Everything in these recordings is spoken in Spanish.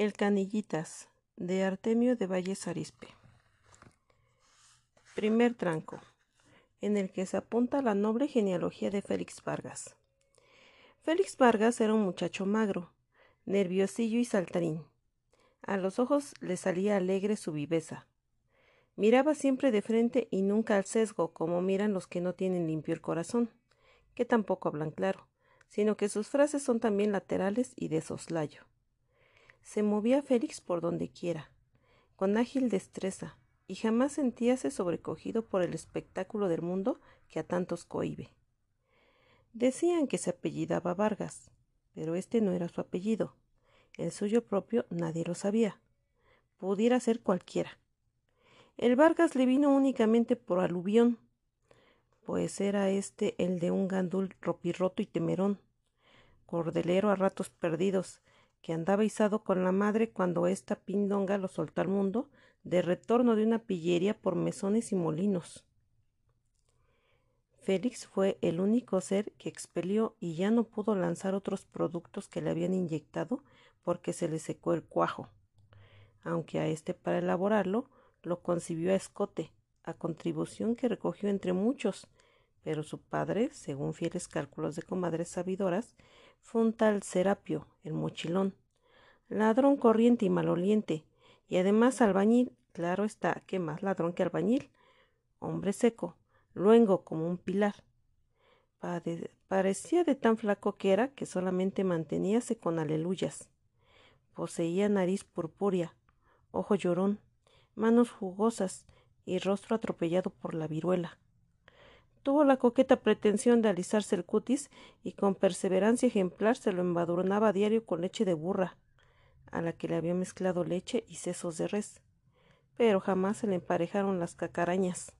El Canillitas de Artemio de Valles Arispe. Primer tranco, en el que se apunta la noble genealogía de Félix Vargas. Félix Vargas era un muchacho magro, nerviosillo y saltarín. A los ojos le salía alegre su viveza. Miraba siempre de frente y nunca al sesgo, como miran los que no tienen limpio el corazón, que tampoco hablan claro, sino que sus frases son también laterales y de soslayo. Se movía Félix por donde quiera, con ágil destreza, y jamás sentíase sobrecogido por el espectáculo del mundo que a tantos cohibe. Decían que se apellidaba Vargas, pero este no era su apellido. El suyo propio nadie lo sabía. Pudiera ser cualquiera. El Vargas le vino únicamente por aluvión, pues era este el de un gandul ropirroto y temerón, cordelero a ratos perdidos, que andaba izado con la madre cuando esta pindonga lo soltó al mundo de retorno de una pillería por mesones y molinos. Félix fue el único ser que expelió y ya no pudo lanzar otros productos que le habían inyectado porque se le secó el cuajo, aunque a este para elaborarlo lo concibió a escote, a contribución que recogió entre muchos, pero su padre, según fieles cálculos de comadres sabidoras, fue Serapio, el mochilón, ladrón corriente y maloliente, y además albañil, claro está, ¿qué más ladrón que albañil, hombre seco, luengo como un pilar. parecía de tan flaco que era que solamente manteníase con aleluyas. Poseía nariz purpúrea, ojo llorón, manos jugosas y rostro atropellado por la viruela. Tuvo la coqueta pretensión de alisarse el cutis y con perseverancia ejemplar se lo embadurnaba diario con leche de burra, a la que le había mezclado leche y sesos de res, pero jamás se le emparejaron las cacarañas.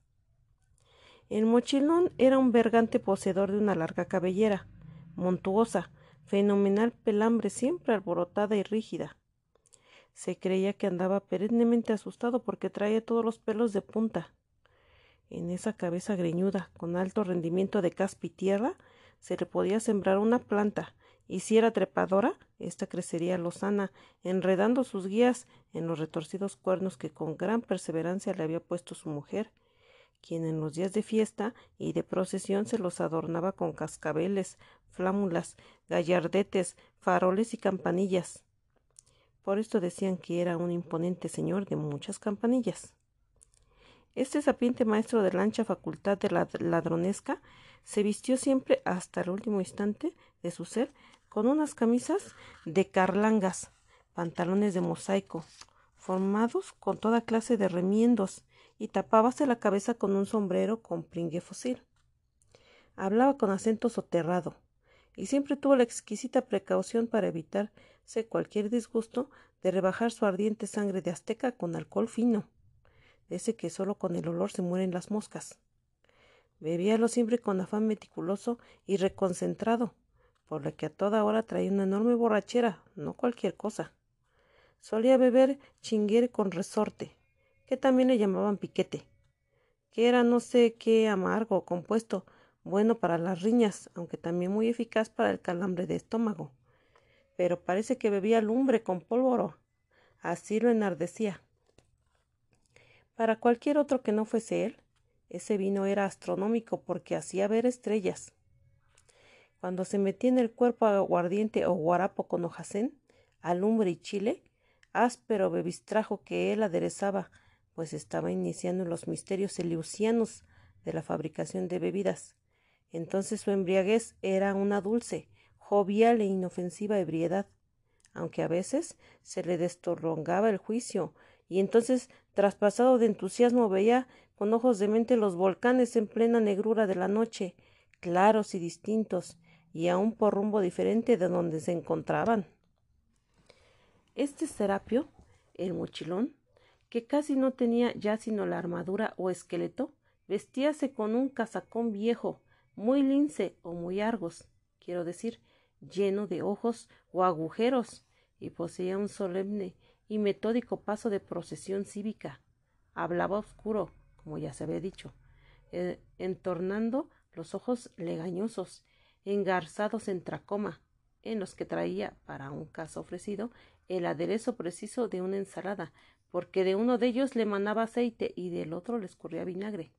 El mochilón era un vergante poseedor de una larga cabellera, montuosa, fenomenal pelambre siempre alborotada y rígida. Se creía que andaba perennemente asustado porque traía todos los pelos de punta, en esa cabeza greñuda, con alto rendimiento de caspa y tierra, se le podía sembrar una planta, y si era trepadora, ésta crecería lozana, enredando sus guías en los retorcidos cuernos que con gran perseverancia le había puesto su mujer, quien en los días de fiesta y de procesión se los adornaba con cascabeles, flámulas, gallardetes, faroles y campanillas. Por esto decían que era un imponente señor de muchas campanillas. Este sapiente maestro de la ancha facultad de la ladronesca se vistió siempre hasta el último instante de su ser con unas camisas de carlangas, pantalones de mosaico, formados con toda clase de remiendos, y tapábase la cabeza con un sombrero con pringue fósil. Hablaba con acento soterrado, y siempre tuvo la exquisita precaución para evitarse cualquier disgusto de rebajar su ardiente sangre de azteca con alcohol fino ese que solo con el olor se mueren las moscas. Bebíalo siempre con afán meticuloso y reconcentrado, por lo que a toda hora traía una enorme borrachera, no cualquier cosa. Solía beber chinguer con resorte, que también le llamaban piquete, que era no sé qué amargo compuesto, bueno para las riñas, aunque también muy eficaz para el calambre de estómago. Pero parece que bebía lumbre con pólvora, así lo enardecía. Para cualquier otro que no fuese él, ese vino era astronómico porque hacía ver estrellas. Cuando se metía en el cuerpo aguardiente o guarapo con hojacén, alumbre y chile, áspero bebistrajo que él aderezaba, pues estaba iniciando los misterios elusianos de la fabricación de bebidas. Entonces su embriaguez era una dulce, jovial e inofensiva ebriedad, aunque a veces se le destorrongaba el juicio y entonces traspasado de entusiasmo veía con ojos de mente los volcanes en plena negrura de la noche, claros y distintos, y aún por rumbo diferente de donde se encontraban. Este Serapio, el mochilón, que casi no tenía ya sino la armadura o esqueleto, vestíase con un casacón viejo, muy lince o muy argos, quiero decir, lleno de ojos o agujeros, y poseía un solemne y metódico paso de procesión cívica. Hablaba oscuro, como ya se había dicho, eh, entornando los ojos legañosos, engarzados en tracoma, en los que traía, para un caso ofrecido, el aderezo preciso de una ensalada, porque de uno de ellos le manaba aceite y del otro le escurría vinagre.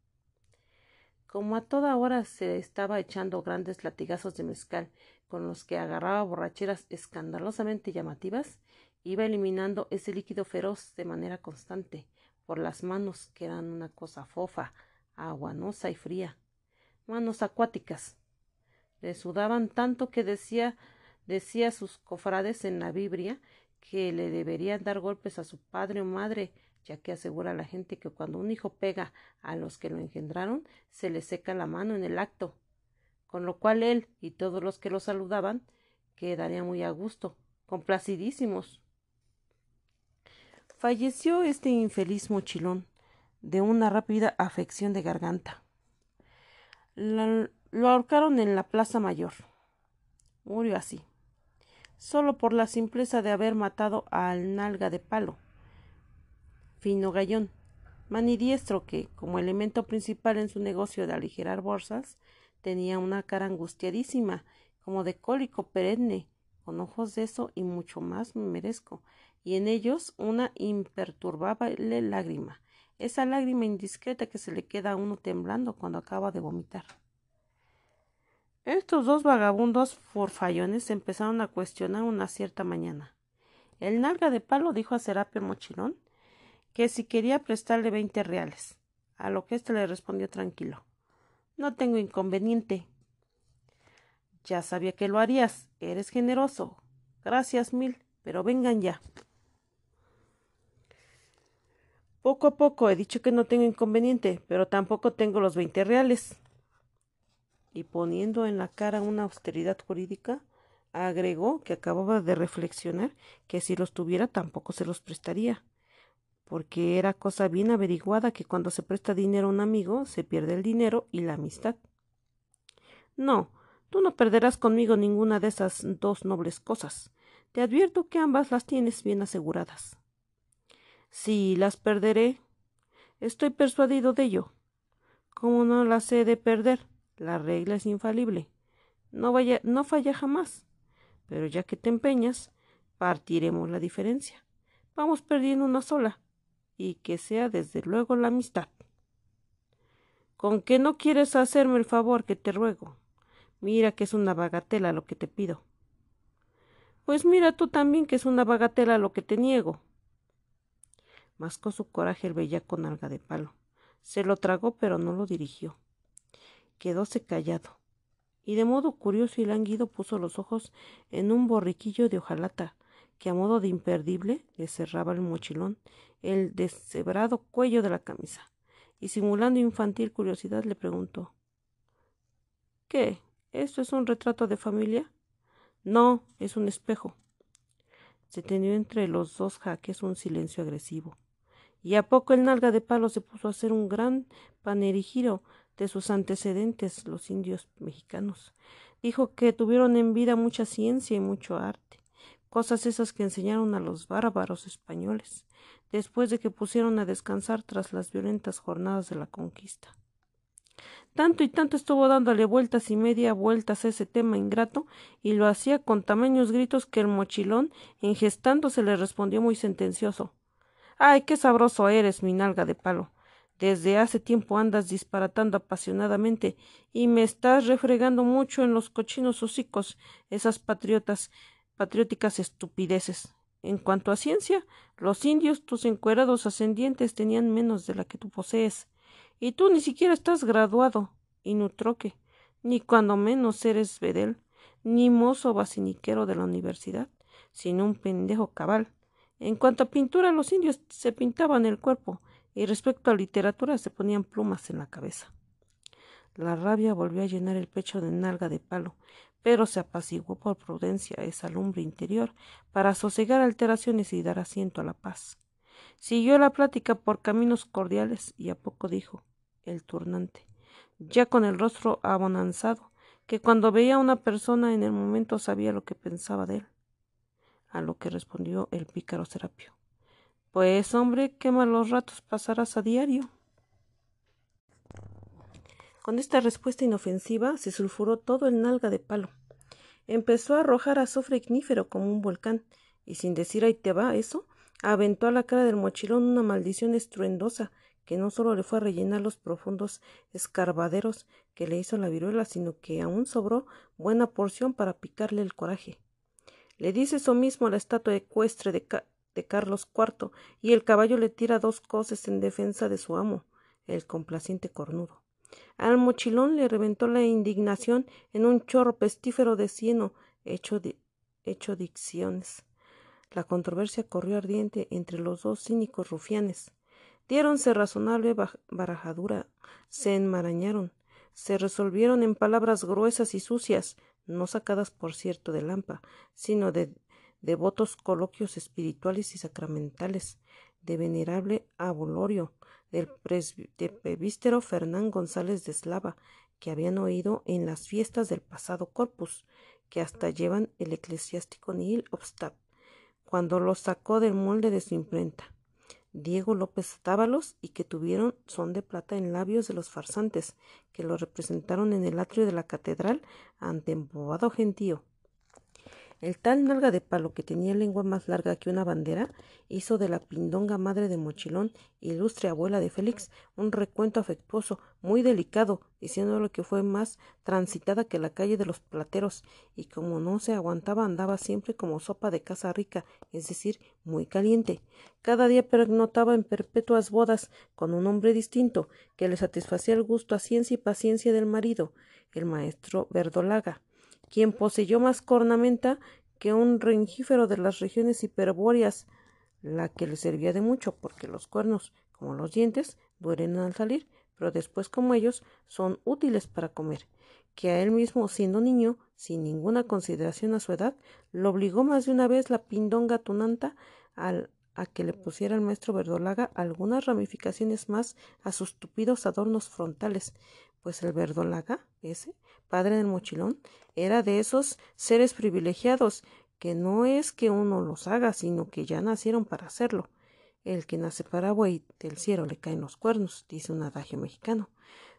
Como a toda hora se estaba echando grandes latigazos de mezcal, con los que agarraba borracheras escandalosamente llamativas, Iba eliminando ese líquido feroz de manera constante por las manos que eran una cosa fofa, aguanosa y fría. Manos acuáticas. Le sudaban tanto que decía, decía sus cofrades en la Biblia que le deberían dar golpes a su padre o madre, ya que asegura la gente que cuando un hijo pega a los que lo engendraron, se le seca la mano en el acto, con lo cual él y todos los que lo saludaban quedarían muy a gusto, complacidísimos. Falleció este infeliz mochilón de una rápida afección de garganta. lo ahorcaron en la Plaza Mayor. Murió así, solo por la simpleza de haber matado al nalga de palo, fino gallón, manidiestro que, como elemento principal en su negocio de aligerar bolsas, tenía una cara angustiadísima, como de cólico perenne, con ojos de eso y mucho más me merezco, y en ellos una imperturbable lágrima, esa lágrima indiscreta que se le queda a uno temblando cuando acaba de vomitar. Estos dos vagabundos forfallones empezaron a cuestionar una cierta mañana. El nalga de palo dijo a Serapio Mochilón que si quería prestarle veinte reales, a lo que éste le respondió tranquilo. No tengo inconveniente. Ya sabía que lo harías, eres generoso. Gracias mil, pero vengan ya. Poco a poco he dicho que no tengo inconveniente, pero tampoco tengo los veinte reales. Y poniendo en la cara una austeridad jurídica, agregó que acababa de reflexionar que si los tuviera tampoco se los prestaría, porque era cosa bien averiguada que cuando se presta dinero a un amigo se pierde el dinero y la amistad. No, tú no perderás conmigo ninguna de esas dos nobles cosas. Te advierto que ambas las tienes bien aseguradas si las perderé. Estoy persuadido de ello. Como no las he de perder? La regla es infalible. No, vaya, no falla jamás. Pero ya que te empeñas, partiremos la diferencia. Vamos perdiendo una sola, y que sea desde luego la amistad. Con qué no quieres hacerme el favor que te ruego. Mira que es una bagatela lo que te pido. Pues mira tú también que es una bagatela lo que te niego. Mascó su coraje el bella con alga de palo. Se lo tragó, pero no lo dirigió. Quedóse callado. Y de modo curioso y lánguido puso los ojos en un borriquillo de hojalata, que a modo de imperdible le cerraba el mochilón, el deshebrado cuello de la camisa, y simulando infantil curiosidad le preguntó ¿Qué? ¿Esto es un retrato de familia? No, es un espejo. Se tendió entre los dos jaques un silencio agresivo, y a poco el nalga de palo se puso a hacer un gran panerigiro de sus antecedentes, los indios mexicanos. Dijo que tuvieron en vida mucha ciencia y mucho arte, cosas esas que enseñaron a los bárbaros españoles, después de que pusieron a descansar tras las violentas jornadas de la conquista. Tanto y tanto estuvo dándole vueltas y media vueltas a ese tema ingrato, y lo hacía con tamaños gritos que el mochilón, ingestándose, le respondió muy sentencioso. Ay, qué sabroso eres, mi nalga de palo. Desde hace tiempo andas disparatando apasionadamente y me estás refregando mucho en los cochinos hocicos esas patriotas, patrióticas estupideces. En cuanto a ciencia, los indios, tus encuerados ascendientes, tenían menos de la que tú posees. Y tú ni siquiera estás graduado, inutroque, ni cuando menos eres vedel, ni mozo basiniquero de la universidad, sino un pendejo cabal. En cuanto a pintura, los indios se pintaban el cuerpo y respecto a literatura se ponían plumas en la cabeza. La rabia volvió a llenar el pecho de nalga de palo, pero se apaciguó por prudencia esa lumbre interior para sosegar alteraciones y dar asiento a la paz. Siguió la plática por caminos cordiales y a poco dijo el turnante, ya con el rostro abonanzado, que cuando veía a una persona en el momento sabía lo que pensaba de él a lo que respondió el pícaro Serapio. Pues hombre, qué malos ratos pasarás a diario. Con esta respuesta inofensiva se sulfuró todo el nalga de palo. Empezó a arrojar azufre ignífero como un volcán, y sin decir ahí te va eso, aventó a la cara del mochilón una maldición estruendosa que no solo le fue a rellenar los profundos escarbaderos que le hizo la viruela, sino que aún sobró buena porción para picarle el coraje. Le dice eso mismo la estatua ecuestre de, Carlos IV, y el caballo le tira dos coces en defensa de su amo, el complaciente cornudo. Al mochilón le reventó la indignación en un chorro pestífero de cieno hecho, de, hecho dicciones. La controversia corrió ardiente entre los dos cínicos rufianes. Diéronse razonable barajadura, se enmarañaron, se resolvieron en palabras gruesas y sucias, no sacadas por cierto de Lampa, sino de devotos coloquios espirituales y sacramentales, de venerable Abolorio, del presbítero Fernán González de Slava, que habían oído en las fiestas del pasado corpus, que hasta llevan el eclesiástico Nihil Obstab, cuando lo sacó del molde de su imprenta. Diego López Tábalos y que tuvieron son de plata en labios de los farsantes, que lo representaron en el atrio de la catedral ante embobado gentío. El tal nalga de palo que tenía lengua más larga que una bandera hizo de la pindonga madre de Mochilón, ilustre abuela de Félix, un recuento afectuoso, muy delicado, lo que fue más transitada que la calle de los plateros, y como no se aguantaba andaba siempre como sopa de casa rica, es decir, muy caliente. Cada día pernotaba en perpetuas bodas con un hombre distinto, que le satisfacía el gusto a ciencia y paciencia del marido, el maestro Verdolaga quien poseyó más cornamenta que un ringífero de las regiones hiperbóreas, la que le servía de mucho, porque los cuernos, como los dientes, duelen al salir, pero después como ellos son útiles para comer, que a él mismo, siendo niño, sin ninguna consideración a su edad, le obligó más de una vez la pindonga tunanta al a que le mm. pusiera el maestro verdolaga algunas ramificaciones más a sus tupidos adornos frontales, pues el verdolaga, ese, padre del mochilón, era de esos seres privilegiados que no es que uno los haga, sino que ya nacieron para hacerlo. El que nace para buey del cielo le caen los cuernos, dice un adagio mexicano.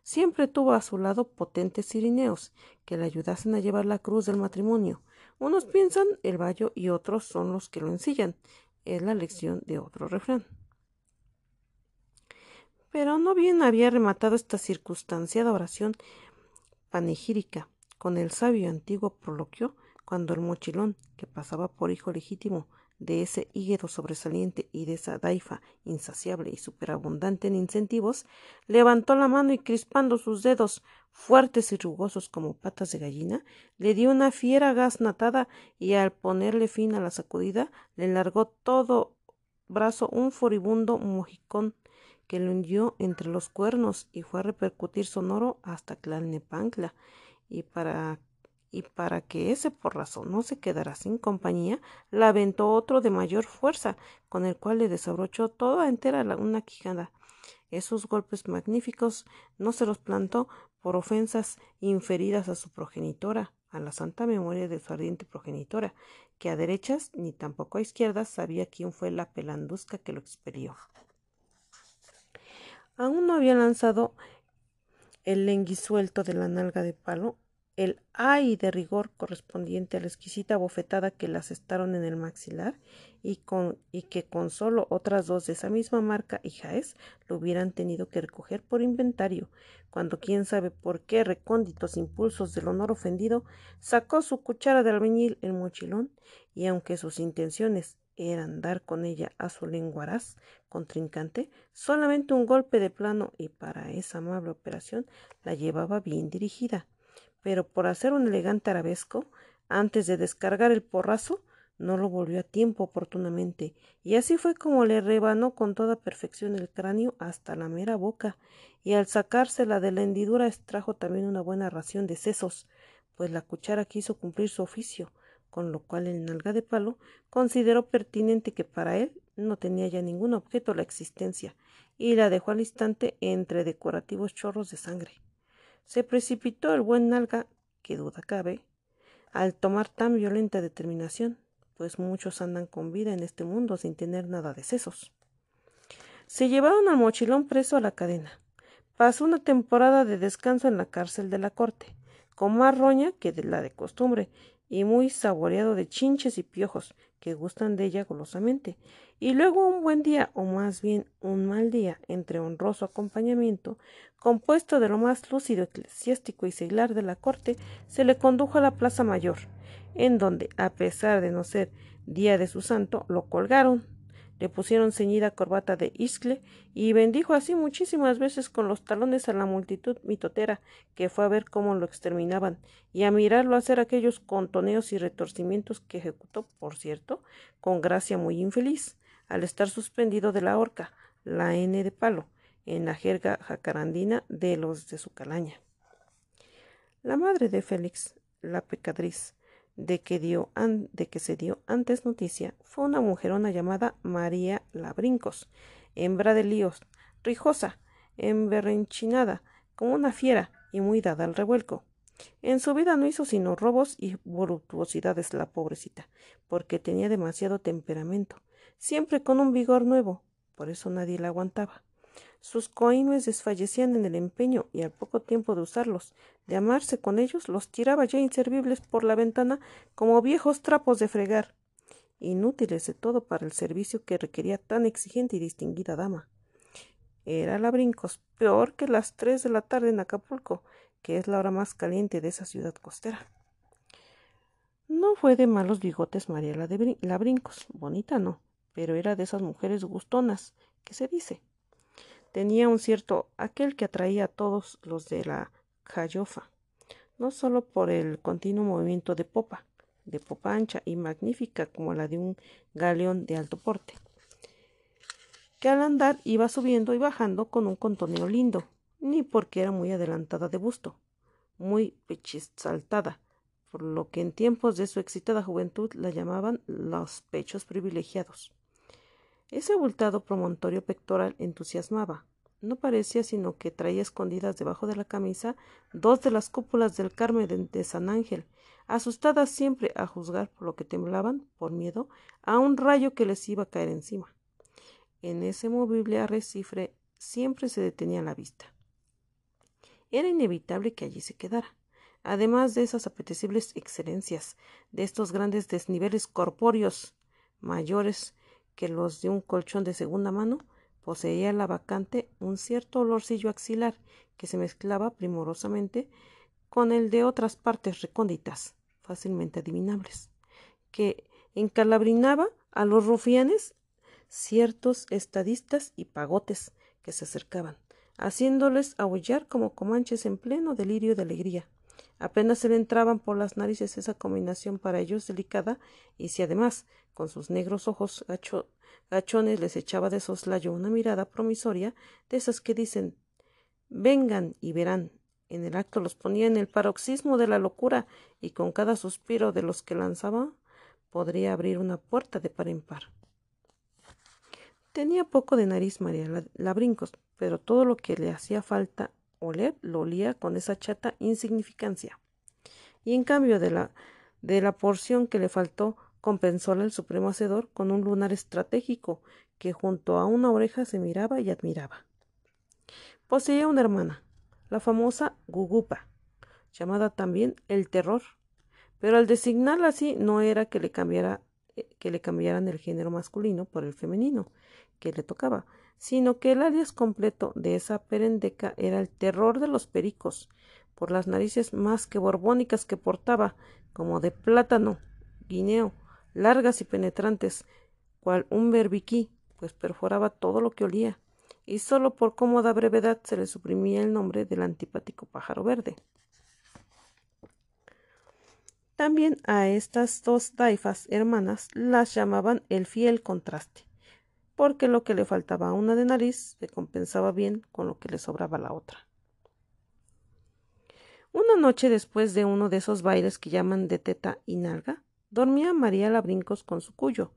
Siempre tuvo a su lado potentes sirineos que le ayudasen a llevar la cruz del matrimonio. Unos piensan el vallo y otros son los que lo ensillan es la lección de otro refrán. Pero no bien había rematado esta circunstanciada oración panegírica con el sabio antiguo proloquio, cuando el mochilón, que pasaba por hijo legítimo de ese hígado sobresaliente y de esa daifa insaciable y superabundante en incentivos, levantó la mano y crispando sus dedos, fuertes y rugosos como patas de gallina, le dio una fiera gasnatada y al ponerle fin a la sacudida, le largó todo brazo un furibundo mojicón que le hundió entre los cuernos y fue a repercutir sonoro hasta Clalnepancla, y para y para que ese razón, no se quedara sin compañía, la aventó otro de mayor fuerza, con el cual le desabrochó toda entera una quijada. Esos golpes magníficos no se los plantó por ofensas inferidas a su progenitora, a la santa memoria de su ardiente progenitora, que a derechas ni tampoco a izquierdas sabía quién fue la pelandusca que lo expelió. Aún no había lanzado el lenguisuelto de la nalga de palo el ay de rigor correspondiente a la exquisita bofetada que le asestaron en el maxilar y, con, y que con solo otras dos de esa misma marca y Jaez lo hubieran tenido que recoger por inventario, cuando quién sabe por qué recónditos impulsos del honor ofendido sacó su cuchara de albañil el mochilón y aunque sus intenciones eran dar con ella a su lenguaraz contrincante, solamente un golpe de plano y para esa amable operación la llevaba bien dirigida pero por hacer un elegante arabesco, antes de descargar el porrazo, no lo volvió a tiempo oportunamente, y así fue como le rebanó con toda perfección el cráneo hasta la mera boca, y al sacársela de la hendidura extrajo también una buena ración de sesos, pues la cuchara quiso cumplir su oficio, con lo cual el nalga de palo consideró pertinente que para él no tenía ya ningún objeto la existencia, y la dejó al instante entre decorativos chorros de sangre se precipitó el buen Nalga, que duda cabe, al tomar tan violenta determinación, pues muchos andan con vida en este mundo sin tener nada de sesos. Se llevaron al mochilón preso a la cadena. Pasó una temporada de descanso en la cárcel de la corte, con más roña que de la de costumbre, y muy saboreado de chinches y piojos que gustan de ella golosamente, y luego un buen día, o más bien un mal día, entre honroso acompañamiento, compuesto de lo más lúcido eclesiástico y seglar de la corte, se le condujo a la plaza mayor, en donde, a pesar de no ser día de su santo, lo colgaron le pusieron ceñida corbata de iscle y bendijo así muchísimas veces con los talones a la multitud mitotera que fue a ver cómo lo exterminaban y a mirarlo hacer aquellos contoneos y retorcimientos que ejecutó, por cierto, con gracia muy infeliz, al estar suspendido de la horca, la N de palo, en la jerga jacarandina de los de su calaña. La madre de Félix, la pecadriz, de que, dio de que se dio antes noticia fue una mujerona llamada María Labrincos, hembra de líos, rijosa, emberrenchinada, como una fiera y muy dada al revuelco. En su vida no hizo sino robos y voluptuosidades la pobrecita, porque tenía demasiado temperamento, siempre con un vigor nuevo, por eso nadie la aguantaba. Sus coimes desfallecían en el empeño y al poco tiempo de usarlos, de amarse con ellos, los tiraba ya inservibles por la ventana como viejos trapos de fregar, inútiles de todo para el servicio que requería tan exigente y distinguida dama. Era la brincos, peor que las tres de la tarde en Acapulco, que es la hora más caliente de esa ciudad costera. No fue de malos bigotes María labrincos de brincos, bonita no, pero era de esas mujeres gustonas, que se dice, tenía un cierto aquel que atraía a todos los de la callofa, no solo por el continuo movimiento de popa, de popa ancha y magnífica como la de un galeón de alto porte, que al andar iba subiendo y bajando con un contoneo lindo, ni porque era muy adelantada de busto, muy pechizaltada, por lo que en tiempos de su excitada juventud la llamaban los pechos privilegiados. Ese abultado promontorio pectoral entusiasmaba. No parecía sino que traía escondidas debajo de la camisa dos de las cúpulas del Carmen de, San Ángel, asustadas siempre a juzgar por lo que temblaban, por miedo, a un rayo que les iba a caer encima. En ese movible arrecife siempre se detenía la vista. Era inevitable que allí se quedara. Además de esas apetecibles excelencias, de estos grandes desniveles corpóreos mayores, que los de un colchón de segunda mano, poseía la vacante un cierto olorcillo axilar que se mezclaba primorosamente con el de otras partes recónditas, fácilmente adivinables, que encalabrinaba a los rufianes ciertos estadistas y pagotes que se acercaban, haciéndoles aullar como comanches en pleno delirio de alegría. Apenas se le entraban por las narices esa combinación para ellos delicada, y si además, con sus negros ojos gachones, les echaba de soslayo una mirada promisoria, de esas que dicen vengan y verán. En el acto los ponía en el paroxismo de la locura, y con cada suspiro de los que lanzaba podría abrir una puerta de par en par. Tenía poco de nariz María Labrincos, la brincos, pero todo lo que le hacía falta Oler lo olía con esa chata insignificancia. Y en cambio de la, de la porción que le faltó, compensó el supremo hacedor con un lunar estratégico que junto a una oreja se miraba y admiraba. Poseía una hermana, la famosa Gugupa, llamada también el terror, pero al designarla así no era que le cambiara eh, que le cambiaran el género masculino por el femenino que le tocaba, sino que el alias completo de esa perendeca era el terror de los pericos, por las narices más que borbónicas que portaba, como de plátano, guineo, largas y penetrantes, cual un berbiquí, pues perforaba todo lo que olía, y sólo por cómoda brevedad se le suprimía el nombre del antipático pájaro verde. También a estas dos taifas hermanas las llamaban el fiel contraste, porque lo que le faltaba a una de nariz se compensaba bien con lo que le sobraba a la otra. Una noche después de uno de esos bailes que llaman de teta y nalga, dormía María Labrincos con su cuyo,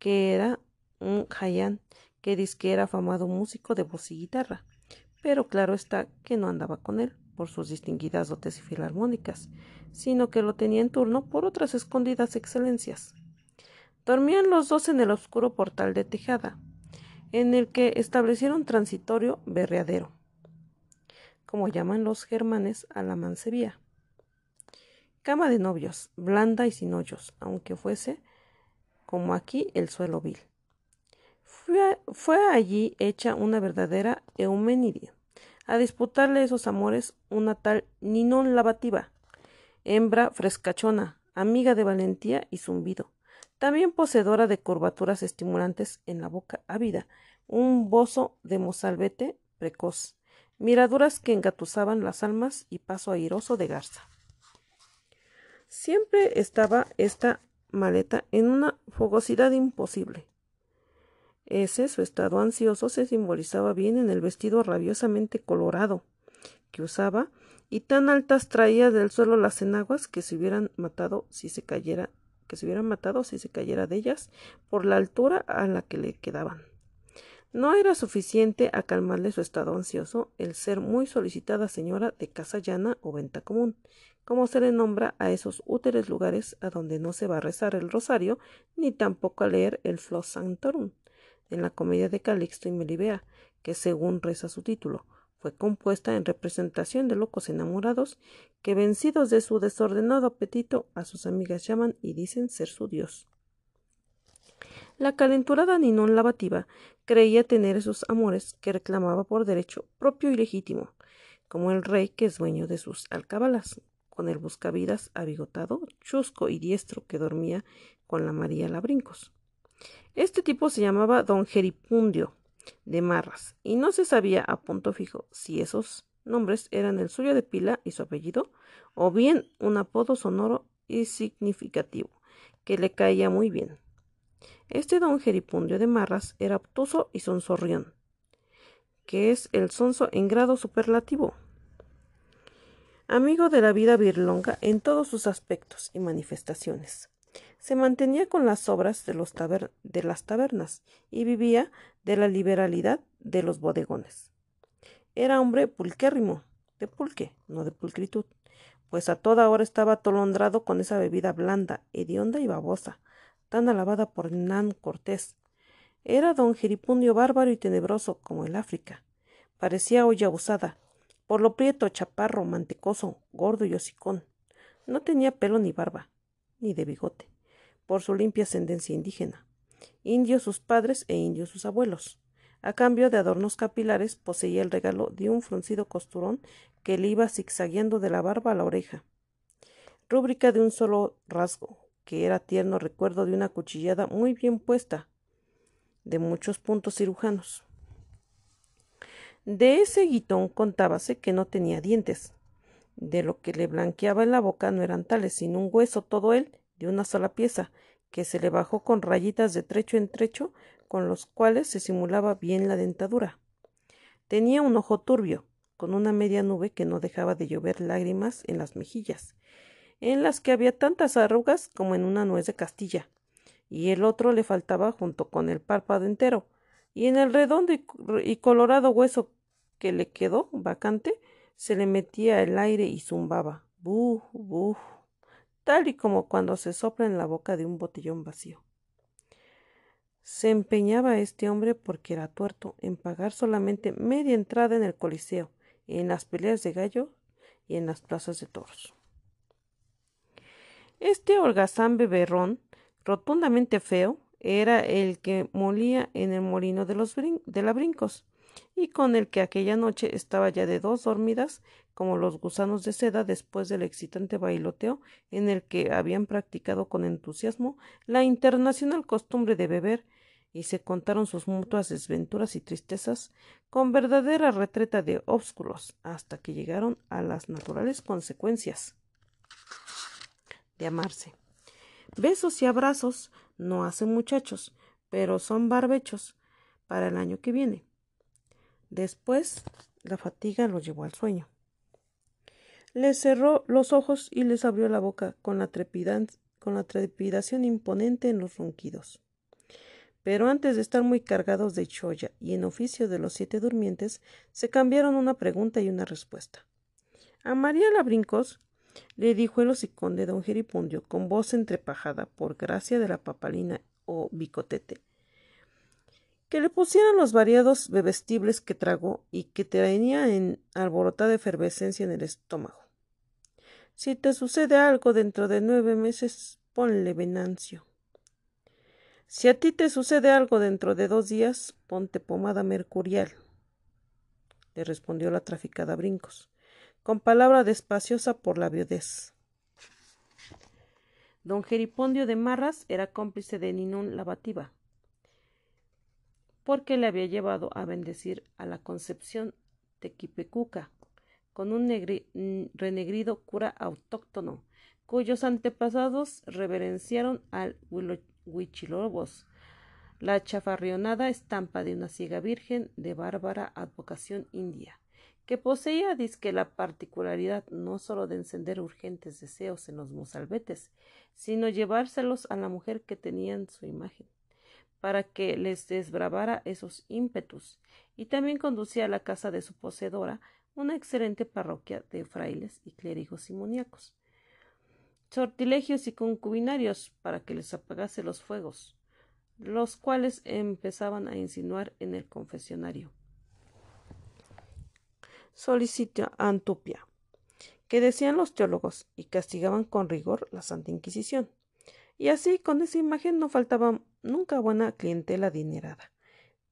que era un jayán que disque era afamado músico de voz y guitarra, pero claro está que no andaba con él por sus distinguidas dotes y filarmónicas, sino que lo tenía en turno por otras escondidas excelencias. Dormían los dos en el oscuro portal de tejada, en el que establecieron transitorio berreadero, como llaman los germanes a la mancebía. Cama de novios, blanda y sin hoyos, aunque fuese, como aquí, el suelo vil. Fue, allí hecha una verdadera euménidia, a disputarle esos amores una tal Ninón Lavativa, hembra frescachona, amiga de valentía y zumbido, también poseedora de curvaturas estimulantes en la boca ávida, un bozo de mozalbete precoz, miraduras que engatusaban las almas y paso airoso de garza. Siempre estaba esta maleta en una fogosidad imposible. Ese, su estado ansioso, se simbolizaba bien en el vestido rabiosamente colorado que usaba, y tan altas traía del suelo las enaguas que se hubieran matado si se cayera que se hubieran matado si se cayera de ellas por la altura a la que le quedaban. No era suficiente a calmarle su estado ansioso el ser muy solicitada señora de casa llana o venta común, como se le nombra a esos útiles lugares a donde no se va a rezar el rosario ni tampoco a leer el Flos Santorum en la comedia de Calixto y Melibea, que según reza su título, fue compuesta en representación de locos enamorados que, vencidos de su desordenado apetito, a sus amigas llaman y dicen ser su dios. La calenturada Ninón Lavativa creía tener esos amores que reclamaba por derecho propio y legítimo, como el rey que es dueño de sus alcabalas, con el buscavidas abigotado, chusco y diestro que dormía con la María Labrincos. Este tipo se llamaba don Geripundio de Marras, y no se sabía a punto fijo si esos nombres eran el suyo de pila y su apellido, o bien un apodo sonoro y significativo, que le caía muy bien. Este don Geripundio de Marras era obtuso y sonsorrión, que es el sonso en grado superlativo. Amigo de la vida virlonga en todos sus aspectos y manifestaciones. Se mantenía con las obras de, los de las tabernas y vivía de la liberalidad de los bodegones. Era hombre pulquérrimo, de pulque, no de pulcritud, pues a toda hora estaba atolondrado con esa bebida blanda, hedionda y babosa, tan alabada por Hernán Cortés. Era don Giripundio bárbaro y tenebroso, como el África. Parecía olla usada, por lo prieto, chaparro, mantecoso, gordo y hocicón. No tenía pelo ni barba, ni de bigote, por su limpia ascendencia indígena indios sus padres e indios sus abuelos. A cambio de adornos capilares poseía el regalo de un fruncido costurón que le iba zigzagueando de la barba a la oreja. Rúbrica de un solo rasgo, que era tierno recuerdo de una cuchillada muy bien puesta, de muchos puntos cirujanos. De ese guitón contábase que no tenía dientes. De lo que le blanqueaba en la boca no eran tales, sino un hueso todo él, de una sola pieza, que se le bajó con rayitas de trecho en trecho, con los cuales se simulaba bien la dentadura. Tenía un ojo turbio, con una media nube que no dejaba de llover lágrimas en las mejillas, en las que había tantas arrugas como en una nuez de Castilla, y el otro le faltaba junto con el párpado entero, y en el redondo y, colorado hueso que le quedó vacante se le metía el aire y zumbaba. buh, buh tal y como cuando se sopla en la boca de un botellón vacío. Se empeñaba este hombre porque era tuerto en pagar solamente media entrada en el Coliseo, en las peleas de gallo y en las plazas de toros. Este holgazán beberrón, rotundamente feo, era el que molía en el molino de, los de la brincos, y con el que aquella noche estaba ya de dos dormidas como los gusanos de seda después del excitante bailoteo en el que habían practicado con entusiasmo la internacional costumbre de beber y se contaron sus mutuas desventuras y tristezas con verdadera retreta de ósculos hasta que llegaron a las naturales consecuencias de amarse. Besos y abrazos no hacen muchachos, pero son barbechos para el año que viene. Después, la fatiga lo llevó al sueño. Les cerró los ojos y les abrió la boca con la, con la trepidación imponente en los ronquidos. Pero antes de estar muy cargados de cholla y en oficio de los siete durmientes, se cambiaron una pregunta y una respuesta. A María Labrincos le dijo el hocicón de don Geripundio con voz entrepajada por gracia de la papalina o bicotete que le pusieran los variados bebestibles que tragó y que te venía en alborotada efervescencia en el estómago. Si te sucede algo dentro de nueve meses, ponle Venancio. Si a ti te sucede algo dentro de dos días, ponte pomada mercurial, le respondió la traficada Brincos, con palabra despaciosa por la viudez. Don Geripondio de Marras era cómplice de Ninón Lavativa, porque le había llevado a bendecir a la Concepción Tequipecuca con un mm, renegrido cura autóctono, cuyos antepasados reverenciaron al Huichilobos, la chafarrionada estampa de una ciega virgen de bárbara advocación india, que poseía disque la particularidad no sólo de encender urgentes deseos en los mozalbetes, sino llevárselos a la mujer que tenía en su imagen para que les desbravara esos ímpetus, y también conducía a la casa de su poseedora una excelente parroquia de frailes y clérigos simoníacos. Sortilegios y concubinarios para que les apagase los fuegos, los cuales empezaban a insinuar en el confesionario. solicitó Antupia, que decían los teólogos y castigaban con rigor la Santa Inquisición. Y así, con esa imagen no faltaba nunca buena clientela adinerada.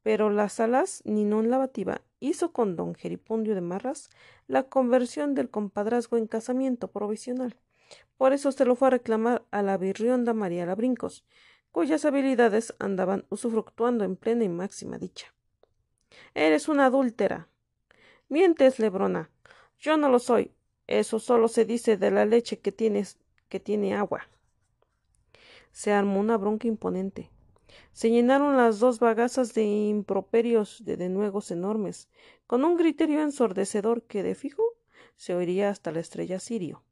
Pero las alas Ninón Lavativa hizo con don jeripundio de Marras la conversión del compadrazgo en casamiento provisional. Por eso se lo fue a reclamar a la virrionda María Labrincos, cuyas habilidades andaban usufructuando en plena y máxima dicha. Eres una adúltera. Mientes, Lebrona. Yo no lo soy. Eso solo se dice de la leche que tienes que tiene agua se armó una bronca imponente. Se llenaron las dos bagazas de improperios de denuegos enormes, con un griterio ensordecedor que de fijo se oiría hasta la estrella Sirio.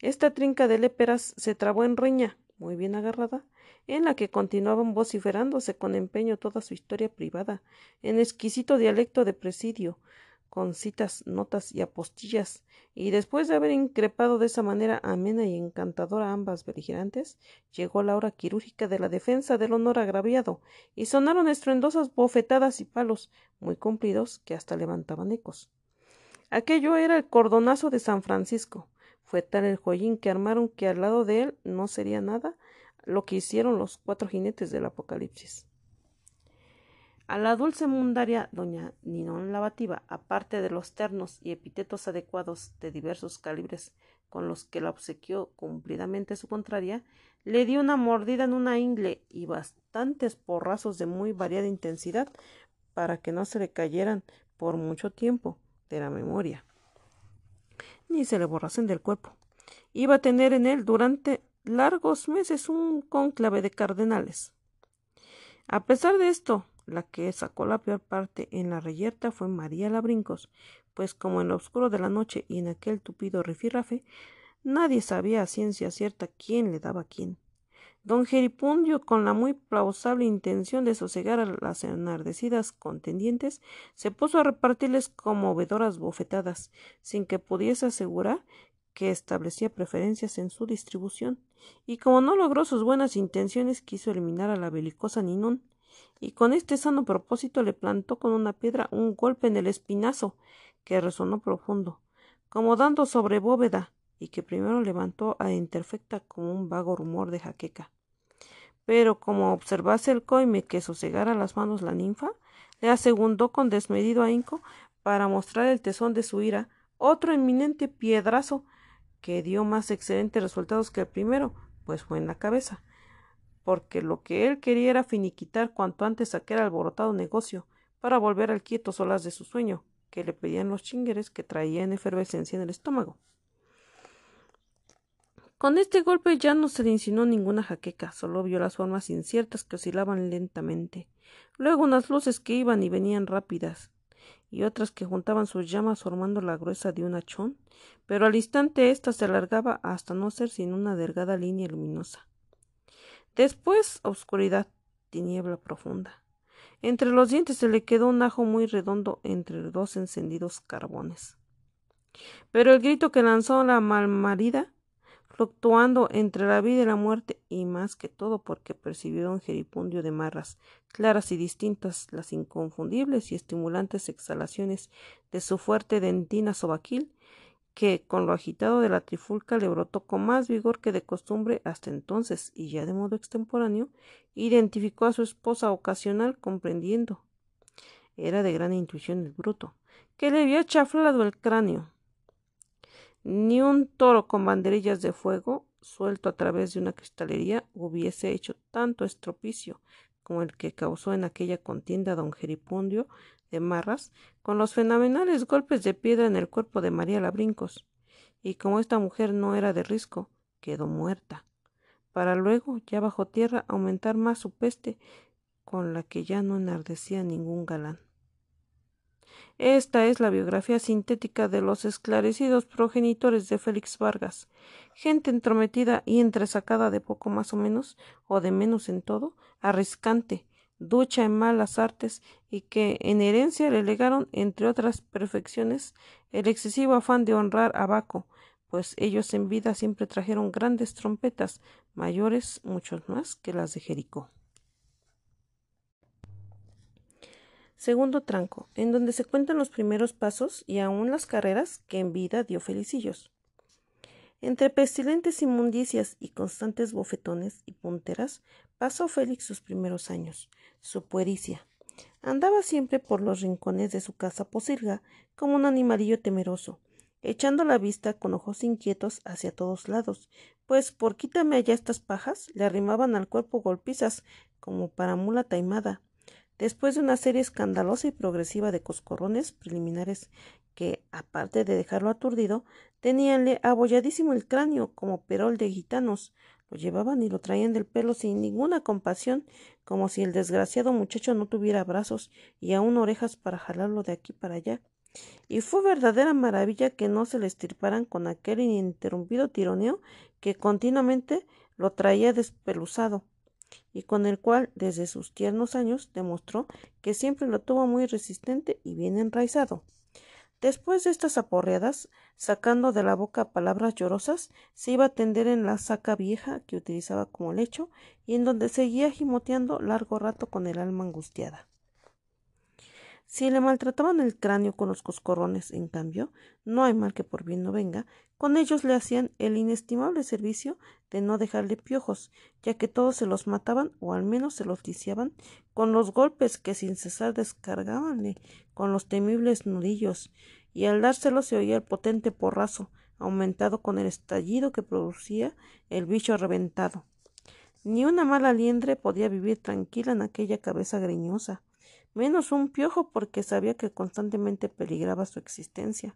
Esta trinca de léperas se trabó en reña, muy bien agarrada, en la que continuaban vociferándose con empeño toda su historia privada, en exquisito dialecto de presidio, con citas, notas y apostillas, y después de haber increpado de esa manera amena y encantadora a ambas beligerantes, llegó la hora quirúrgica de la defensa del honor agraviado, y sonaron estruendosas bofetadas y palos, muy cumplidos, que hasta levantaban ecos. Aquello era el cordonazo de San Francisco. Fue tal el joyín que armaron que al lado de él no sería nada lo que hicieron los cuatro jinetes del Apocalipsis. A la dulce mundaria doña Ninón Lavativa, aparte de los ternos y epítetos adecuados de diversos calibres con los que la obsequió cumplidamente su contraria, le dio una mordida en una ingle y bastantes porrazos de muy variada intensidad para que no se le cayeran por mucho tiempo de la memoria, ni se le borrasen del cuerpo. Iba a tener en él durante largos meses un cónclave de cardenales. A pesar de esto, la que sacó la peor parte en la reyerta fue María Labrincos, pues como en lo oscuro de la noche y en aquel tupido rifirrafe, nadie sabía a ciencia cierta quién le daba quién. Don Geripundio, con la muy plausible intención de sosegar a las enardecidas contendientes, se puso a repartirles conmovedoras bofetadas, sin que pudiese asegurar que establecía preferencias en su distribución, y como no logró sus buenas intenciones, quiso eliminar a la belicosa Ninón, y con este sano propósito le plantó con una piedra un golpe en el espinazo, que resonó profundo, como dando sobre bóveda, y que primero levantó a interfecta como un vago rumor de jaqueca. Pero como observase el coime que sosegara las manos la ninfa, le asegundó con desmedido ahínco para mostrar el tesón de su ira otro eminente piedrazo que dio más excelentes resultados que el primero, pues fue en la cabeza porque lo que él quería era finiquitar cuanto antes aquel alborotado negocio, para volver al quieto solas de su sueño, que le pedían los chingueres que traía en efervescencia en el estómago. Con este golpe ya no se le insinuó ninguna jaqueca, solo vio las formas inciertas que oscilaban lentamente, luego unas luces que iban y venían rápidas, y otras que juntaban sus llamas formando la gruesa de un hachón, pero al instante ésta se alargaba hasta no ser sin una delgada línea luminosa. Después, oscuridad, tiniebla profunda. Entre los dientes se le quedó un ajo muy redondo entre dos encendidos carbones. Pero el grito que lanzó la malmarida, fluctuando entre la vida y la muerte, y más que todo porque percibió un jeripundio de marras, claras y distintas, las inconfundibles y estimulantes exhalaciones de su fuerte dentina sobaquil, que, con lo agitado de la trifulca, le brotó con más vigor que de costumbre hasta entonces, y ya de modo extemporáneo, identificó a su esposa ocasional, comprendiendo. Era de gran intuición el bruto, que le había chaflado el cráneo. Ni un toro con banderillas de fuego, suelto a través de una cristalería, hubiese hecho tanto estropicio, como el que causó en aquella contienda don Geripundio de Marras, con los fenomenales golpes de piedra en el cuerpo de María Labrincos. Y como esta mujer no era de risco, quedó muerta, para luego, ya bajo tierra, aumentar más su peste, con la que ya no enardecía ningún galán. Esta es la biografía sintética de los esclarecidos progenitores de Félix Vargas, gente entrometida y entresacada de poco más o menos, o de menos en todo, arriscante, ducha en malas artes y que en herencia le legaron, entre otras perfecciones, el excesivo afán de honrar a Baco, pues ellos en vida siempre trajeron grandes trompetas, mayores muchos más que las de Jericó. Segundo tranco, en donde se cuentan los primeros pasos y aun las carreras que en vida dio Felicillos. Entre pestilentes inmundicias y constantes bofetones y punteras pasó Félix sus primeros años, su puericia. Andaba siempre por los rincones de su casa posilga como un animalillo temeroso, echando la vista con ojos inquietos hacia todos lados, pues por quítame allá estas pajas le arrimaban al cuerpo golpizas como para mula taimada, Después de una serie escandalosa y progresiva de coscorrones preliminares que, aparte de dejarlo aturdido, teníanle abolladísimo el cráneo como perol de gitanos, lo llevaban y lo traían del pelo sin ninguna compasión, como si el desgraciado muchacho no tuviera brazos y aún orejas para jalarlo de aquí para allá. Y fue verdadera maravilla que no se le estirparan con aquel ininterrumpido tironeo que continuamente lo traía despeluzado y con el cual desde sus tiernos años demostró que siempre lo tuvo muy resistente y bien enraizado. Después de estas aporreadas, sacando de la boca palabras llorosas, se iba a tender en la saca vieja que utilizaba como lecho y en donde seguía gimoteando largo rato con el alma angustiada. Si le maltrataban el cráneo con los coscorrones, en cambio, no hay mal que por bien no venga, con ellos le hacían el inestimable servicio de no dejarle piojos, ya que todos se los mataban o al menos se los lisiaban con los golpes que sin cesar descargabanle con los temibles nudillos, y al dárselo se oía el potente porrazo, aumentado con el estallido que producía el bicho reventado. Ni una mala liendre podía vivir tranquila en aquella cabeza greñosa, menos un piojo porque sabía que constantemente peligraba su existencia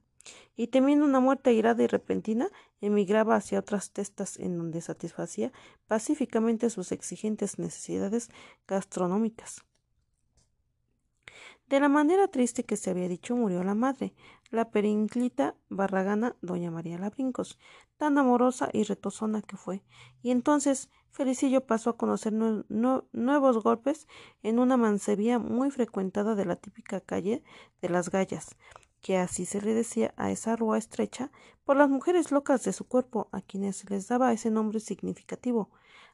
y temiendo una muerte airada y repentina, emigraba hacia otras testas en donde satisfacía pacíficamente sus exigentes necesidades gastronómicas. De la manera triste que se había dicho murió la madre, la perinclita barragana doña María Labrincos, tan amorosa y retozona que fue, y entonces Felicillo pasó a conocer nuevos golpes en una mansevía muy frecuentada de la típica calle de las Gallas, que así se le decía a esa rúa estrecha por las mujeres locas de su cuerpo, a quienes se les daba ese nombre significativo,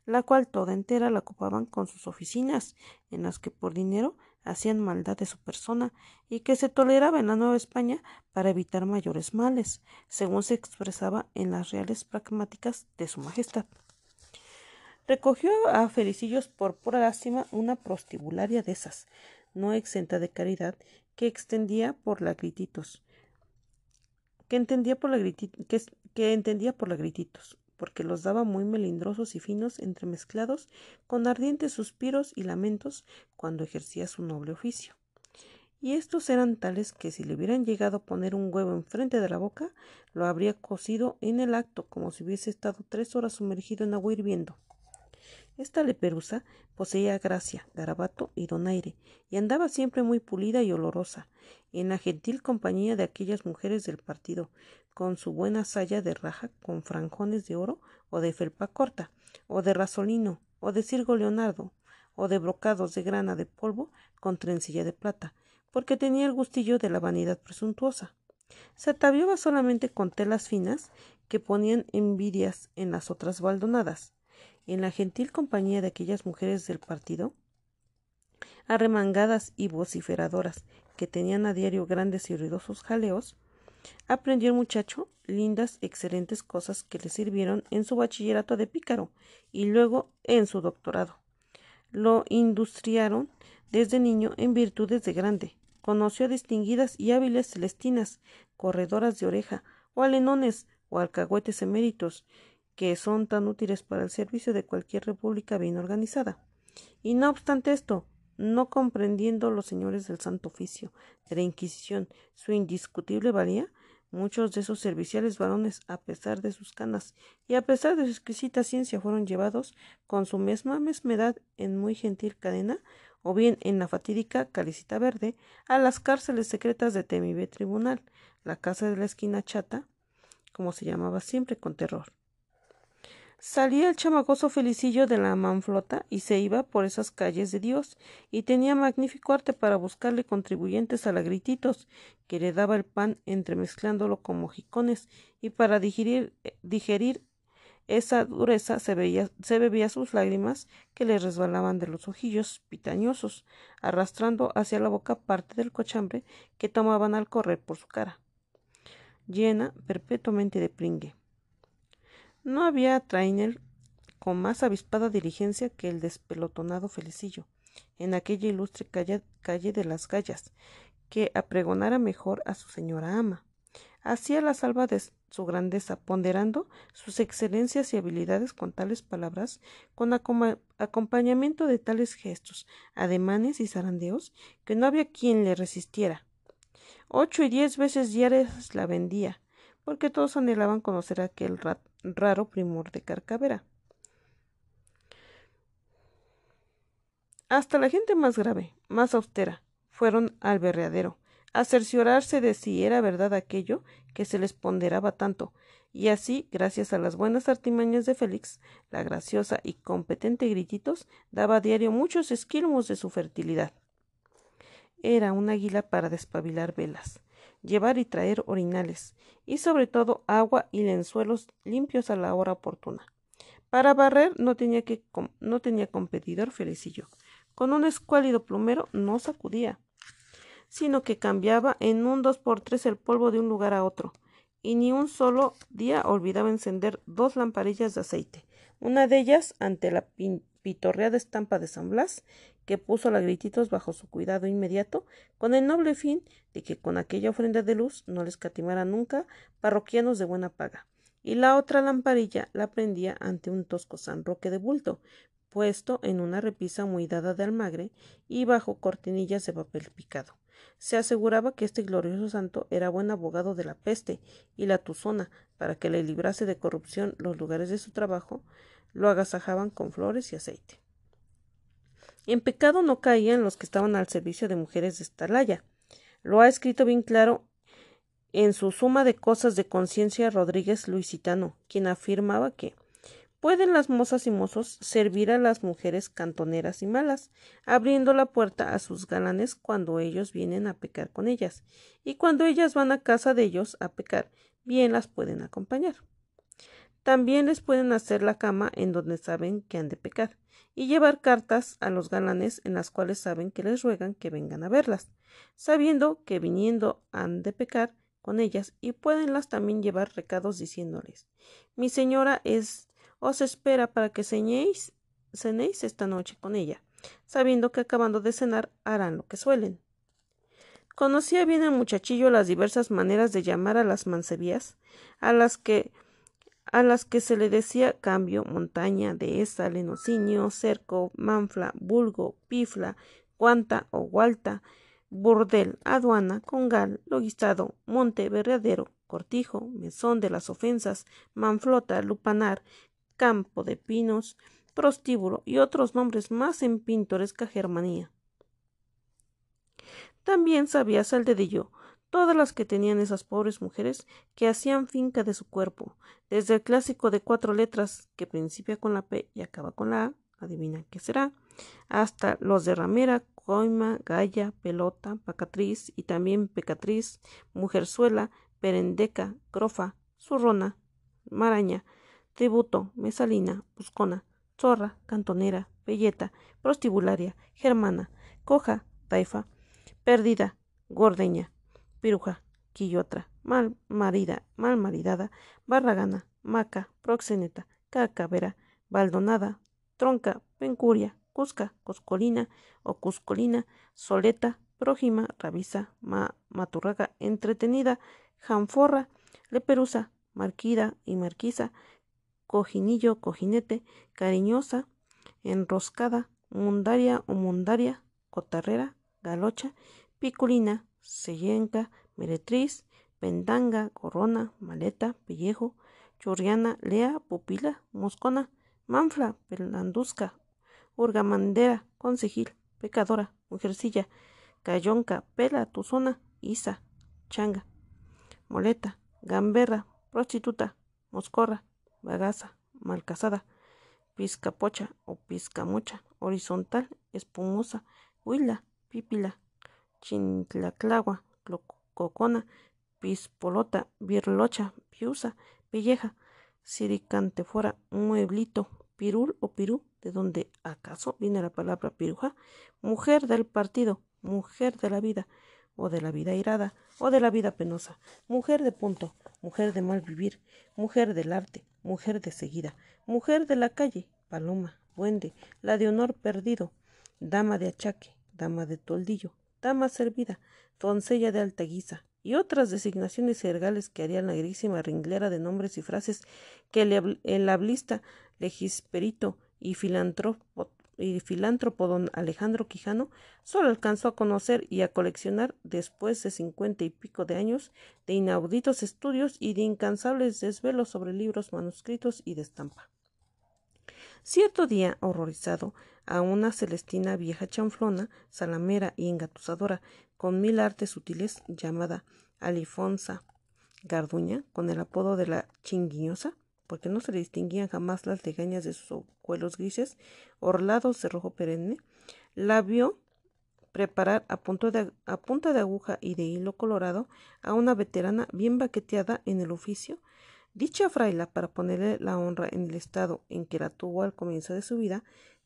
la cual toda entera la ocupaban con sus oficinas, en las que por dinero hacían maldad de su persona, y que se toleraba en la Nueva España para evitar mayores males, según se expresaba en las reales pragmáticas de su majestad. Recogió a Felicillos por pura lástima una prostibularia de esas, no exenta de caridad, que extendía por grititos Que entendía por lagrititos, entendía por porque los daba muy melindrosos y finos, entremezclados con ardientes suspiros y lamentos cuando ejercía su noble oficio. Y estos eran tales que si le hubieran llegado a poner un huevo enfrente de la boca, lo habría cocido en el acto como si hubiese estado tres horas sumergido en agua hirviendo. Esta leperusa poseía gracia, garabato y donaire, y andaba siempre muy pulida y olorosa, en la gentil compañía de aquellas mujeres del partido, con su buena saya de raja, con franjones de oro, o de felpa corta, o de rasolino, o de cirgo leonardo, o de brocados de grana de polvo con trencilla de plata, porque tenía el gustillo de la vanidad presuntuosa. Se ataviaba solamente con telas finas que ponían envidias en las otras baldonadas, en la gentil compañía de aquellas mujeres del partido, arremangadas y vociferadoras, que tenían a diario grandes y ruidosos jaleos, aprendió el muchacho lindas, excelentes cosas que le sirvieron en su bachillerato de pícaro y luego en su doctorado. Lo industriaron desde niño en virtudes de grande. Conoció a distinguidas y hábiles celestinas, corredoras de oreja, o alenones, o alcahuetes eméritos, que son tan útiles para el servicio de cualquier república bien organizada. Y no obstante esto, no comprendiendo los señores del Santo Oficio, de la Inquisición, su indiscutible valía, muchos de esos serviciales varones, a pesar de sus canas y a pesar de su exquisita ciencia, fueron llevados con su misma mesmedad en muy gentil cadena, o bien en la fatídica Calicita Verde, a las cárceles secretas de Temibé Tribunal, la casa de la esquina chata, como se llamaba siempre con terror. Salía el chamagoso felicillo de la manflota y se iba por esas calles de Dios, y tenía magnífico arte para buscarle contribuyentes a la grititos, que le daba el pan entremezclándolo con mojicones, y para eh, digerir, esa dureza se, veía, se bebía sus lágrimas que le resbalaban de los ojillos pitañosos, arrastrando hacia la boca parte del cochambre que tomaban al correr por su cara, llena perpetuamente de pringue. No había trainer con más avispada diligencia que el despelotonado Felicillo, en aquella ilustre calle, de las Gallas, que apregonara mejor a su señora ama. Hacía la salva de su grandeza, ponderando sus excelencias y habilidades con tales palabras, con acompañamiento de tales gestos, ademanes y zarandeos, que no había quien le resistiera. Ocho y diez veces diarias la vendía, porque todos anhelaban conocer aquel raro primor de Carcavera. Hasta la gente más grave, más austera, fueron al berreadero, a cerciorarse de si era verdad aquello que se les ponderaba tanto, y así, gracias a las buenas artimañas de Félix, la graciosa y competente Grititos, daba a diario muchos esquilmos de su fertilidad. Era un águila para despabilar velas, llevar y traer orinales, y sobre todo agua y lenzuelos limpios a la hora oportuna. Para barrer no tenía, que, no tenía competidor felicillo. Con un escuálido plumero no sacudía, sino que cambiaba en un dos por tres el polvo de un lugar a otro, y ni un solo día olvidaba encender dos lamparillas de aceite, una de ellas ante la pitorreada estampa de San Blas que puso la Grititos bajo su cuidado inmediato, con el noble fin de que con aquella ofrenda de luz no les catimara nunca parroquianos de buena paga. Y la otra lamparilla la prendía ante un tosco San Roque de bulto, puesto en una repisa muy de almagre y bajo cortinillas de papel picado. Se aseguraba que este glorioso santo era buen abogado de la peste y la tuzona, para que le librase de corrupción los lugares de su trabajo, lo agasajaban con flores y aceite. En pecado no caían los que estaban al servicio de mujeres de Estalaya. Lo ha escrito bien claro en su Suma de Cosas de Conciencia Rodríguez Luisitano, quien afirmaba que pueden las mozas y mozos servir a las mujeres cantoneras y malas, abriendo la puerta a sus galanes cuando ellos vienen a pecar con ellas, y cuando ellas van a casa de ellos a pecar, bien las pueden acompañar. También les pueden hacer la cama en donde saben que han de pecar, y llevar cartas a los galanes en las cuales saben que les ruegan que vengan a verlas, sabiendo que viniendo han de pecar con ellas y puedenlas también llevar recados diciéndoles, mi señora es os espera para que ceñéis, cenéis esta noche con ella, sabiendo que acabando de cenar harán lo que suelen. Conocía bien el muchachillo las diversas maneras de llamar a las mancebías, a las que a las que se le decía cambio, montaña, dehesa, lenocinio, cerco, manfla, vulgo, pifla, guanta o gualta, burdel, aduana, congal, loguistado monte, berreadero, cortijo, mesón de las ofensas, manflota, lupanar, campo de pinos, prostíbulo y otros nombres más en pintoresca Germanía. También sabía Saldedillo todas las que tenían esas pobres mujeres que hacían finca de su cuerpo, desde el clásico de cuatro letras que principia con la P y acaba con la A, adivina qué será, hasta los de ramera, coima, galla, pelota, pacatriz y también pecatriz, mujerzuela, perendeca, grofa, zurrona, maraña, tributo, mesalina, buscona, zorra, cantonera, belleta, prostibularia, germana, coja, taifa, perdida, gordeña, piruja, quillotra, mal marida, mal maridada, barragana, maca, proxeneta, cacavera, baldonada, tronca, pencuria, cusca, coscolina o cuscolina, soleta, prójima, rabiza, ma, maturraga, entretenida, janforra, leperusa, marquida y marquisa, cojinillo, cojinete, cariñosa, enroscada, mundaria o mundaria, cotarrera, galocha, piculina, Sellenca, Meretriz, Pendanga, Corona, Maleta, Pellejo, churriana, Lea, Pupila, Moscona, Manfla, Pelandusca, Urgamandera, Concejil, Pecadora, Mujercilla, Cayonca, Pela, Tuzona, Isa, Changa, Moleta, Gamberra, Prostituta, Moscorra, Bagaza, malcasada, Pizcapocha o mucha, Horizontal, Espumosa, Huila, pipila. Chintlaclagua, Cocona, Pispolota, Birlocha, Piusa, Pelleja, Siricantefora, Mueblito, Pirul o Pirú, de donde acaso viene la palabra piruja, mujer del partido, mujer de la vida, o de la vida irada, o de la vida penosa, mujer de punto, mujer de mal vivir, mujer del arte, mujer de seguida, mujer de la calle, paloma, buende, la de honor perdido, dama de achaque, dama de toldillo, dama servida, doncella de alta guisa, y otras designaciones hergales que harían la grísima ringlera de nombres y frases que el, hablista, legisperito y filántropo, y filántropo don Alejandro Quijano solo alcanzó a conocer y a coleccionar después de cincuenta y pico de años de inauditos estudios y de incansables desvelos sobre libros manuscritos y de estampa. Cierto día, horrorizado, a una celestina vieja chanflona, salamera y engatusadora, con mil artes sutiles, llamada Alifonsa Garduña, con el apodo de la chinguiosa porque no se le distinguían jamás las legañas de sus cuelos grises, orlados de rojo perenne, la vio preparar a, punto a punta de aguja y de hilo colorado a una veterana bien baqueteada en el oficio, Dicha fraila, para ponerle la honra en el estado en que la tuvo al comienzo de su vida,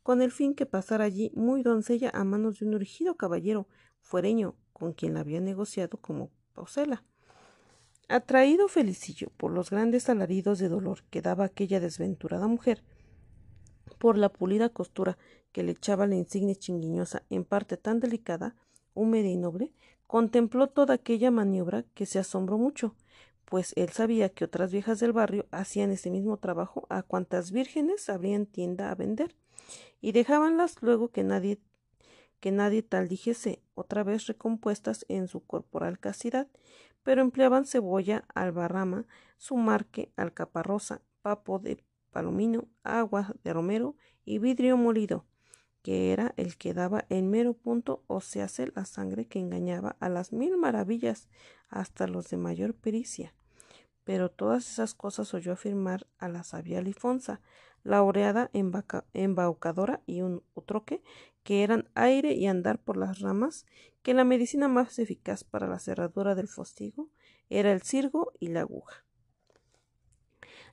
con el fin que pasara allí muy doncella a manos de un urgido caballero fuereño con quien la había negociado como pausela. Atraído Felicillo por los grandes alaridos de dolor que daba aquella desventurada mujer, por la pulida costura que le echaba la insigne chinguiñosa, en parte tan delicada, húmeda y noble, contempló toda aquella maniobra que se asombró mucho, pues él sabía que otras viejas del barrio hacían ese mismo trabajo a cuantas vírgenes abrían tienda a vender y dejábanlas luego que nadie que nadie tal dijese, otra vez recompuestas en su corporal casidad pero empleaban cebolla, albarrama, sumarque, alcaparrosa, papo de palomino, agua de romero y vidrio molido, que era el que daba en mero punto o se hace la sangre que engañaba a las mil maravillas hasta los de mayor pericia. Pero todas esas cosas oyó afirmar a la sabia Lifonza, la oreada embaucadora y un utroque, que eran aire y andar por las ramas, que la medicina más eficaz para la cerradura del fostigo era el cirgo y la aguja.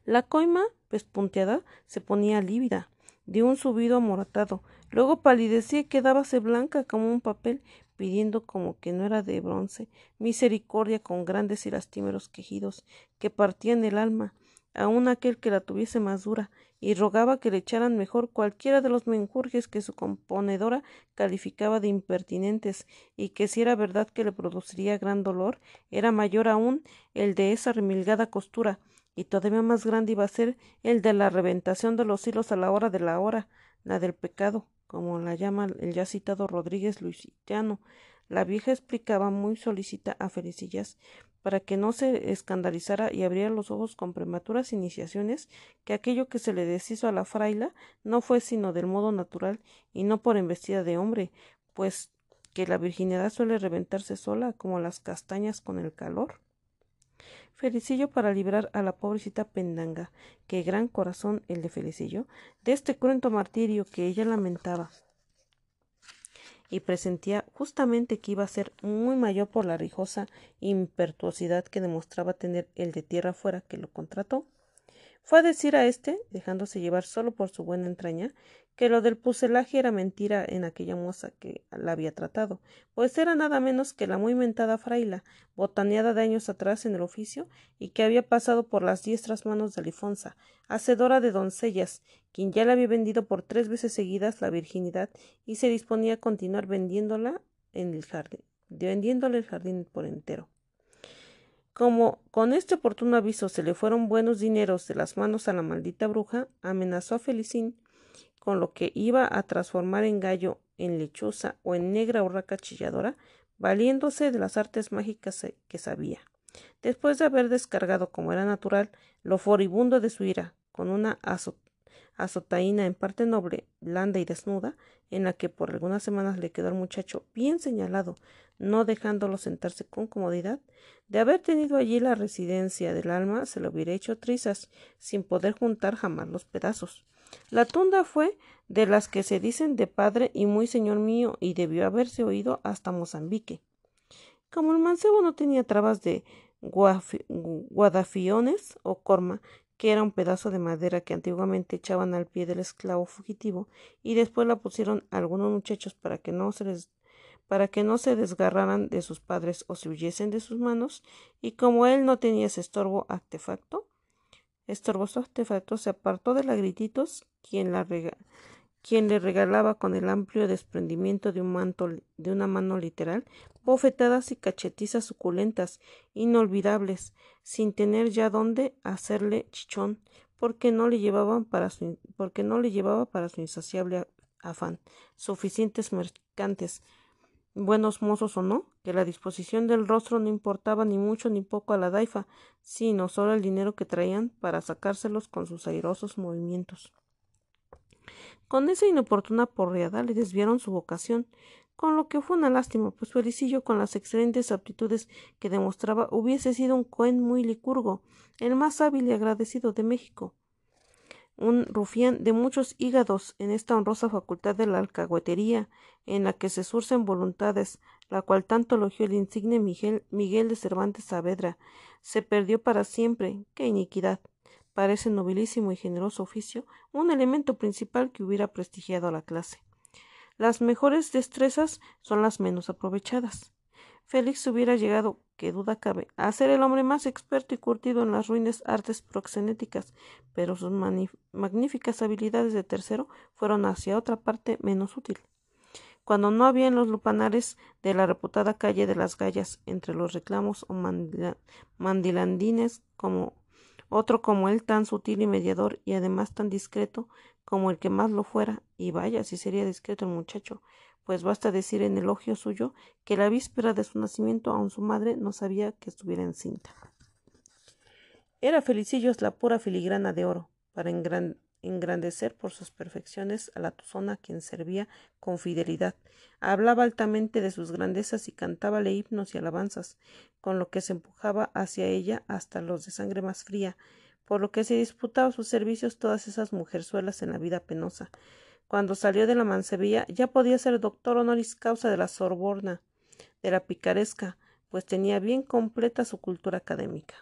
La coima, pespunteada, se ponía lívida, de un subido amoratado, luego palidecía y quedábase blanca como un papel, pidiendo como que no era de bronce, misericordia con grandes y lastimeros quejidos que partían el alma, aun aquel que la tuviese más dura, y rogaba que le echaran mejor cualquiera de los menjurjes que su componedora calificaba de impertinentes, y que si era verdad que le produciría gran dolor, era mayor aún el de esa remilgada costura, y todavía más grande iba a ser el de la reventación de los hilos a la hora de la hora, la del pecado, como la llama el ya citado Rodríguez Luisitiano, la vieja explicaba muy solícita a Felicillas para que no se escandalizara y abriera los ojos con prematuras iniciaciones que aquello que se le deshizo a la fraila no fue sino del modo natural y no por embestida de hombre, pues que la virginidad suele reventarse sola como las castañas con el calor. Felicillo para librar a la pobrecita pendanga, que gran corazón el de Felicillo, de este cruento martirio que ella lamentaba y presentía justamente que iba a ser muy mayor por la rijosa impertuosidad que demostraba tener el de tierra afuera que lo contrató. Fue a decir a éste, dejándose llevar solo por su buena entraña, que lo del pucelaje era mentira en aquella moza que la había tratado, pues era nada menos que la muy mentada fraila, botaneada de años atrás en el oficio y que había pasado por las diestras manos de Alifonsa, hacedora de doncellas, quien ya le había vendido por tres veces seguidas la virginidad y se disponía a continuar vendiéndola en el jardín, vendiéndole el jardín por entero. Como con este oportuno aviso se le fueron buenos dineros de las manos a la maldita bruja, amenazó a Felicín con lo que iba a transformar en gallo, en lechuza o en negra urraca chilladora, valiéndose de las artes mágicas que sabía. Después de haber descargado, como era natural, lo foribundo de su ira, con una azot azotaína en parte noble, blanda y desnuda, en la que por algunas semanas le quedó el muchacho bien señalado, no dejándolo sentarse con comodidad, de haber tenido allí la residencia del alma, se lo hubiera hecho trizas, sin poder juntar jamás los pedazos. La tunda fue de las que se dicen de padre y muy señor mío y debió haberse oído hasta Mozambique. Como el mancebo no tenía trabas de guadafiones o corma, que era un pedazo de madera que antiguamente echaban al pie del esclavo fugitivo, y después la pusieron algunos muchachos para que no se les para que no se desgarraran de sus padres o se huyesen de sus manos, y como él no tenía ese estorbo artefacto, estorboso artefacto se apartó de lagrititos quien, la quien le regalaba con el amplio desprendimiento de, un manto de una mano literal bofetadas y cachetizas suculentas, inolvidables, sin tener ya dónde hacerle chichón, porque no le llevaban para porque no le llevaba para su insaciable afán suficientes mercantes buenos mozos o no, que la disposición del rostro no importaba ni mucho ni poco a la daifa, sino solo el dinero que traían para sacárselos con sus airosos movimientos. Con esa inoportuna porreada le desviaron su vocación, con lo que fue una lástima, pues Felicillo, con las excelentes aptitudes que demostraba, hubiese sido un cohen muy licurgo, el más hábil y agradecido de México un rufián de muchos hígados en esta honrosa facultad de la alcahuetería, en la que se surcen voluntades, la cual tanto elogió el insigne Miguel, de Cervantes Saavedra, se perdió para siempre, qué iniquidad. Parece nobilísimo y generoso oficio, un elemento principal que hubiera prestigiado a la clase. Las mejores destrezas son las menos aprovechadas. Félix hubiera llegado, que duda cabe, a ser el hombre más experto y curtido en las ruines artes proxenéticas, pero sus magníficas habilidades de tercero fueron hacia otra parte menos útil. Cuando no había en los lupanares de la reputada calle de las Gallas, entre los reclamos o mandilandines, como otro como él tan sutil y mediador y además tan discreto como el que más lo fuera, y vaya si sería discreto el muchacho, pues basta decir en elogio suyo que la víspera de su nacimiento aun su madre no sabía que estuviera encinta. Era Felicillos la pura filigrana de oro, para engrandecer por sus perfecciones a la tuzona quien servía con fidelidad. Hablaba altamente de sus grandezas y cantábale himnos y alabanzas, con lo que se empujaba hacia ella hasta los de sangre más fría, por lo que se disputaba sus servicios todas esas mujerzuelas en la vida penosa. Cuando salió de la mancebilla ya podía ser doctor honoris causa de la sorborna, de la picaresca, pues tenía bien completa su cultura académica.